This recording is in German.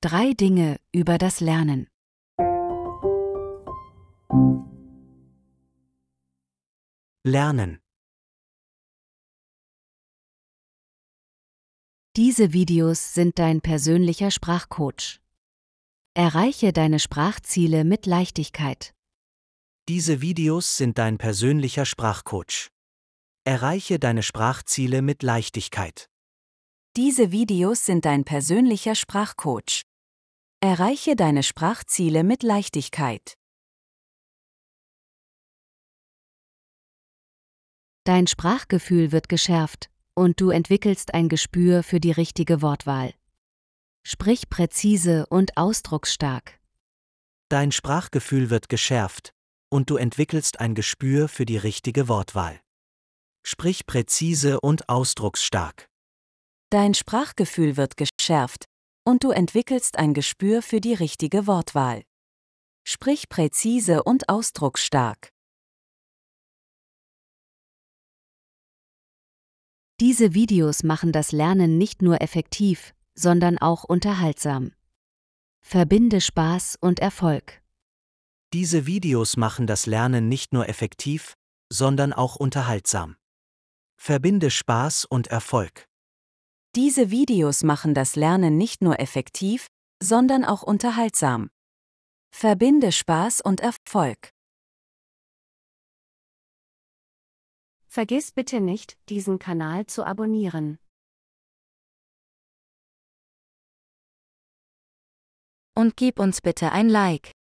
Drei Dinge über das Lernen. Lernen. Diese Videos sind dein persönlicher Sprachcoach. Erreiche deine Sprachziele mit Leichtigkeit. Diese Videos sind dein persönlicher Sprachcoach. Erreiche deine Sprachziele mit Leichtigkeit. Diese Videos sind dein persönlicher Sprachcoach. Erreiche deine Sprachziele mit Leichtigkeit. Dein Sprachgefühl wird geschärft und du entwickelst ein Gespür für die richtige Wortwahl. Sprich präzise und ausdrucksstark. Dein Sprachgefühl wird geschärft und du entwickelst ein Gespür für die richtige Wortwahl. Sprich präzise und ausdrucksstark. Dein Sprachgefühl wird geschärft und du entwickelst ein Gespür für die richtige Wortwahl. Sprich präzise und ausdrucksstark. Diese Videos machen das Lernen nicht nur effektiv, sondern auch unterhaltsam. Verbinde Spaß und Erfolg. Diese Videos machen das Lernen nicht nur effektiv, sondern auch unterhaltsam. Verbinde Spaß und Erfolg. Diese Videos machen das Lernen nicht nur effektiv, sondern auch unterhaltsam. Verbinde Spaß und Erfolg. Vergiss bitte nicht, diesen Kanal zu abonnieren. Und gib uns bitte ein Like.